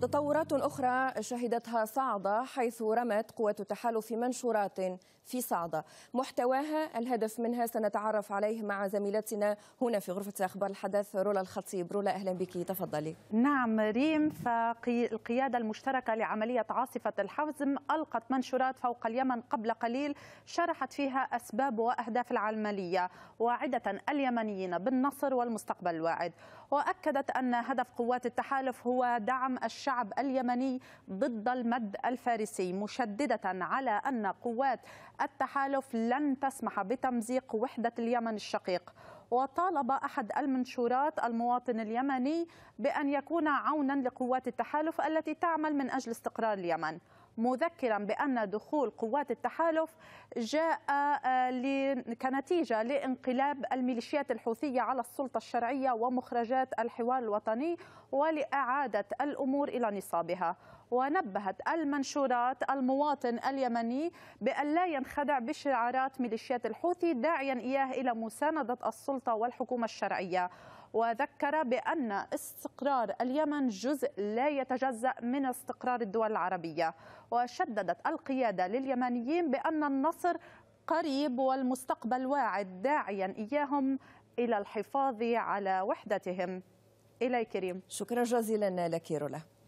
تطورات أخرى شهدتها صعدة حيث رمت قوة التحالف منشورات في صعدة محتواها الهدف منها سنتعرف عليه مع زميلتنا هنا في غرفة أخبار الحدث رولا الخطيب رولا أهلا بك تفضلي نعم ريم فالقيادة المشتركة لعملية عاصفة الحزم ألقت منشورات فوق اليمن قبل قليل شرحت فيها أسباب وأهداف العملية واعدة اليمنيين بالنصر والمستقبل الواعد وأكدت أن هدف قوات التحالف هو دعم الشعب الشعب اليمني ضد المد الفارسي مشددة على أن قوات التحالف لن تسمح بتمزيق وحدة اليمن الشقيق وطالب أحد المنشورات المواطن اليمني بأن يكون عونا لقوات التحالف التي تعمل من أجل استقرار اليمن مذكرا بأن دخول قوات التحالف جاء آه، كنتيجة لانقلاب الميليشيات الحوثية على السلطة الشرعية ومخرجات الحوار الوطني ولإعادة الأمور إلى نصابها ونبهت المنشورات المواطن اليمني بأن لا ينخدع بشعارات ميليشيات الحوثي داعيا إياه إلى مساندة السلطة والحكومة الشرعية وذكر بأن استقرار اليمن جزء لا يتجزأ من استقرار الدول العربية وشددت القيادة لليمنيين بأن النصر قريب والمستقبل واعد داعيا إياهم إلى الحفاظ على وحدتهم إلي كريم شكرا جزيلا لك رولا